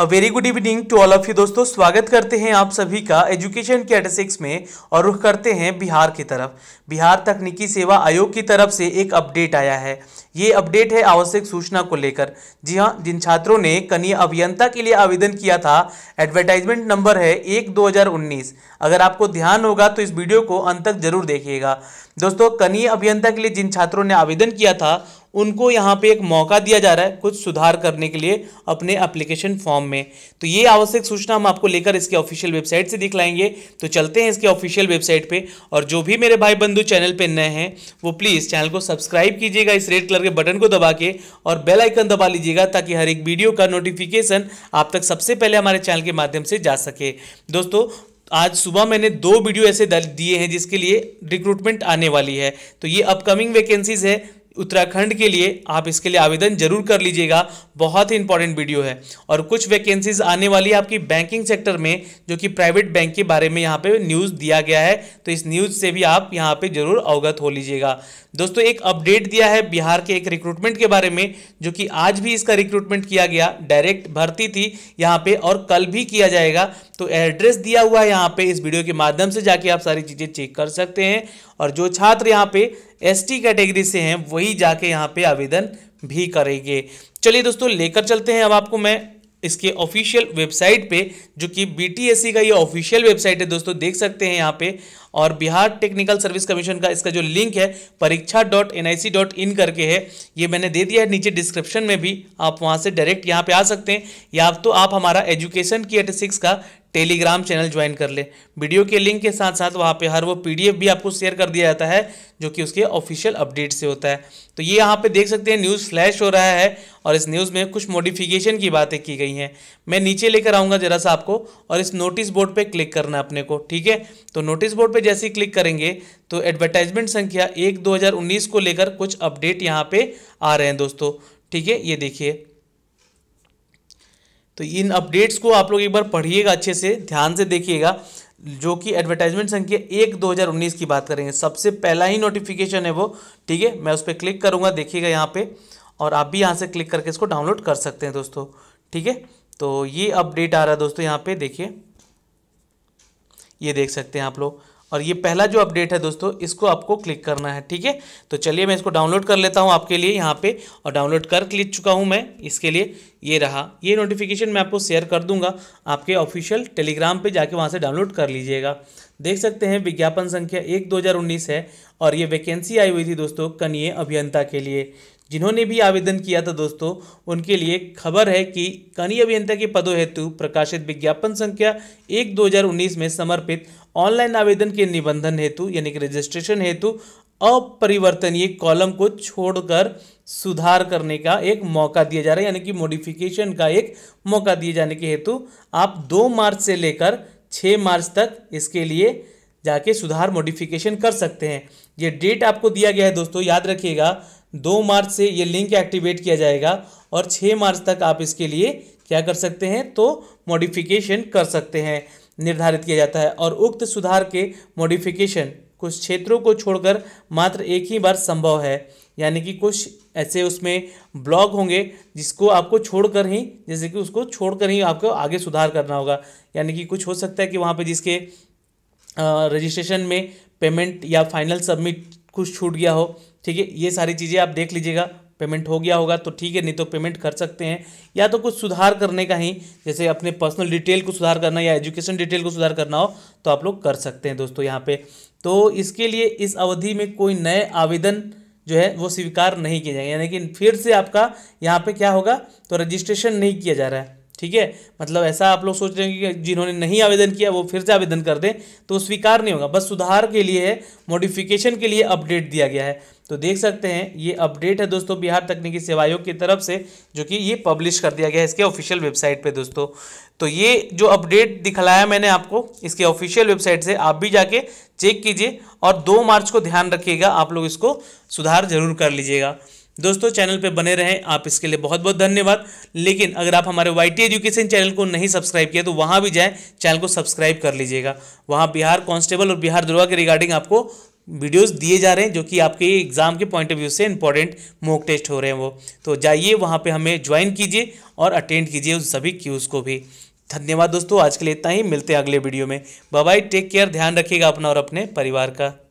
a very good evening to all of you दोस्तों स्वागत करते हैं आप सभी का एजुकेशन के एटसिक्स में और रुख करते हैं बिहार की तरफ बिहार तकनीकी सेवा आयोग की तरफ से एक अपडेट आया है ये अपडेट है आवश्यक सूचना को लेकर जी हाँ जिन छात्रों ने कनीय अभियंता के लिए आवेदन किया था एडवर्टाइजमेंट नंबर है एक दो अगर आपको ध्यान होगा तो इस वीडियो को अंत तक जरूर देखिएगा दोस्तों कनीय अभियंता के लिए जिन छात्रों ने आवेदन किया था उनको यहाँ पे एक मौका दिया जा रहा है कुछ सुधार करने के लिए अपने एप्लीकेशन फॉर्म में तो ये आवश्यक सूचना हम आपको लेकर इसके ऑफिशियल वेबसाइट से दिखलाएंगे तो चलते हैं इसके ऑफिशियल वेबसाइट पे और जो भी मेरे भाई बंधु चैनल पे नए हैं वो प्लीज़ चैनल को सब्सक्राइब कीजिएगा इस रेड कलर के बटन को दबा के और बेल आइकन दबा लीजिएगा ताकि हर एक वीडियो का नोटिफिकेशन आप तक सबसे पहले हमारे चैनल के माध्यम से जा सके दोस्तों आज सुबह मैंने दो वीडियो ऐसे दिए हैं जिसके लिए रिक्रूटमेंट आने वाली है तो ये अपकमिंग वैकेंसीज है उत्तराखंड के लिए आप इसके लिए आवेदन जरूर कर लीजिएगा बहुत ही इंपॉर्टेंट वीडियो है और कुछ वैकेंसीज आने वाली है आपकी बैंकिंग सेक्टर में जो कि प्राइवेट बैंक के बारे में यहाँ पे न्यूज़ दिया गया है तो इस न्यूज़ से भी आप यहाँ पे जरूर अवगत हो लीजिएगा दोस्तों एक अपडेट दिया है बिहार के एक रिक्रूटमेंट के बारे में जो कि आज भी इसका रिक्रूटमेंट किया गया डायरेक्ट भर्ती थी यहाँ पर और कल भी किया जाएगा तो एड्रेस दिया हुआ है यहाँ पे इस वीडियो के माध्यम से जाके आप सारी चीज़ें चेक कर सकते हैं और जो छात्र यहाँ पे एसटी कैटेगरी से हैं वही जाके यहाँ पे आवेदन भी करेंगे चलिए दोस्तों लेकर चलते हैं अब आपको मैं इसके ऑफिशियल वेबसाइट पे जो कि बी e का ये ऑफिशियल वेबसाइट है दोस्तों देख सकते हैं यहाँ पे और बिहार टेक्निकल सर्विस कमीशन का इसका जो लिंक है Pariksha dot N I C dot in करके है ये मैंने दे दिया है नीचे डिस्क्रिप्शन में भी आप वहाँ से डायरेक्ट यहाँ पे आ सकते हैं या तो आप हमारा एजुकेशन की एट सिक्स का टेलीग्राम चैनल ज्वाइन कर ले वीडियो के लिंक के साथ साथ वहाँ पे हर वो पीडीएफ भी आपको शेयर कर दिया जाता है जो कि उसके ऑफिशियल अपडेट से होता है तो ये यहाँ पे देख सकते हैं न्यूज़ फ्लैश हो रहा है और इस न्यूज़ में कुछ मॉडिफिकेशन की बातें की गई हैं मैं नीचे लेकर आऊँगा ज़रा सा आपको और इस नोटिस बोर्ड पर क्लिक करना है अपने को ठीक है तो नोटिस बोर्ड पर जैसे ही क्लिक करेंगे तो एडवर्टाइजमेंट संख्या एक दो हजार उन्नीस को लेकर कुछ अपडेट यहाँ पे आ रहे हैं दोस्तों ठीक है ये देखिए तो इन अपडेट्स को आप लोग एक बार पढ़िएगा अच्छे से ध्यान से देखिएगा जो कि एडवर्टाइजमेंट संख्या एक दो हजार उन्नीस की बात करेंगे सबसे पहला ही नोटिफिकेशन है वो ठीक है मैं उस पर क्लिक करूँगा देखिएगा यहाँ पे और आप भी यहाँ से क्लिक करके इसको डाउनलोड कर सकते हैं दोस्तों ठीक है तो ये अपडेट आ रहा है दोस्तों यहाँ पे देखिए ये देख सकते हैं आप लोग और ये पहला जो अपडेट है दोस्तों इसको आपको क्लिक करना है ठीक है तो चलिए मैं इसको डाउनलोड कर लेता हूँ आपके लिए यहाँ पे और डाउनलोड कर क्लिक चुका हूँ मैं इसके लिए ये रहा ये नोटिफिकेशन मैं आपको शेयर कर दूंगा आपके ऑफिशियल टेलीग्राम पे जाके वहाँ से डाउनलोड कर लीजिएगा देख सकते हैं विज्ञापन संख्या एक दो है और ये वैकेंसी आई हुई थी दोस्तों कनिए अभियंता के लिए जिन्होंने भी आवेदन किया था दोस्तों उनके लिए खबर है कि कनी अभियंता के पदों हेतु प्रकाशित विज्ञापन संख्या एक दो में समर्पित ऑनलाइन आवेदन के निबंधन हेतु यानी कि रजिस्ट्रेशन हेतु अपरिवर्तनीय कॉलम को छोड़कर सुधार करने का एक मौका दिया जा रहा है यानी कि मॉडिफिकेशन का एक मौका दिए जाने के हेतु आप 2 मार्च से लेकर 6 मार्च तक इसके लिए जाके सुधार मॉडिफिकेशन कर सकते हैं ये डेट आपको दिया गया है दोस्तों याद रखिएगा दो मार्च से ये लिंक एक्टिवेट किया जाएगा और छः मार्च तक आप इसके लिए क्या कर सकते हैं तो मॉडिफिकेशन कर सकते हैं निर्धारित किया जाता है और उक्त सुधार के मॉडिफिकेशन कुछ क्षेत्रों को छोड़कर मात्र एक ही बार संभव है यानी कि कुछ ऐसे उसमें ब्लॉक होंगे जिसको आपको छोड़कर ही जैसे कि उसको छोड़कर ही आपको आगे सुधार करना होगा यानी कि कुछ हो सकता है कि वहाँ पे जिसके रजिस्ट्रेशन में पेमेंट या फाइनल सबमिट कुछ छूट गया हो ठीक है ये सारी चीज़ें आप देख लीजिएगा पेमेंट हो गया होगा तो ठीक है नहीं तो पेमेंट कर सकते हैं या तो कुछ सुधार करने का ही जैसे अपने पर्सनल डिटेल को सुधार करना या एजुकेशन डिटेल को सुधार करना हो तो आप लोग कर सकते हैं दोस्तों यहाँ पे तो इसके लिए इस अवधि में कोई नए आवेदन जो है वो स्वीकार नहीं किए जाएंगे यानी कि फिर से आपका यहाँ पर क्या होगा तो रजिस्ट्रेशन नहीं किया जा रहा है ठीक है मतलब ऐसा आप लोग सोच रहे हैं कि जिन्होंने नहीं आवेदन किया वो फिर से आवेदन कर दें तो स्वीकार नहीं होगा बस सुधार के लिए है मॉडिफिकेशन के लिए अपडेट दिया गया है तो देख सकते हैं ये अपडेट है दोस्तों बिहार तकनीकी सेवा आयोग की तरफ से जो कि ये पब्लिश कर दिया गया है इसके ऑफिशियल वेबसाइट पे दोस्तों तो ये जो अपडेट दिखलाया मैंने आपको इसके ऑफिशियल वेबसाइट से आप भी जाके चेक कीजिए और दो मार्च को ध्यान रखिएगा आप लोग इसको सुधार जरूर कर लीजिएगा दोस्तों चैनल पे बने रहें आप इसके लिए बहुत बहुत धन्यवाद लेकिन अगर आप हमारे वाई टी एजुकेशन चैनल को नहीं सब्सक्राइब किया तो वहाँ भी जाएँ चैनल को सब्सक्राइब कर लीजिएगा वहाँ बिहार कांस्टेबल और बिहार दुर्गा के रिगार्डिंग आपको वीडियोस दिए जा रहे हैं जो कि आपके एग्ज़ाम के पॉइंट ऑफ व्यू से इंपॉर्टेंट मॉक टेस्ट हो रहे हैं वो तो जाइए वहाँ पर हमें ज्वाइन कीजिए और अटेंड कीजिए उन सभी क्यूज़ को भी धन्यवाद दोस्तों आज के लिए इतना ही मिलते हैं अगले वीडियो में बाय टेक केयर ध्यान रखिएगा अपना और अपने परिवार का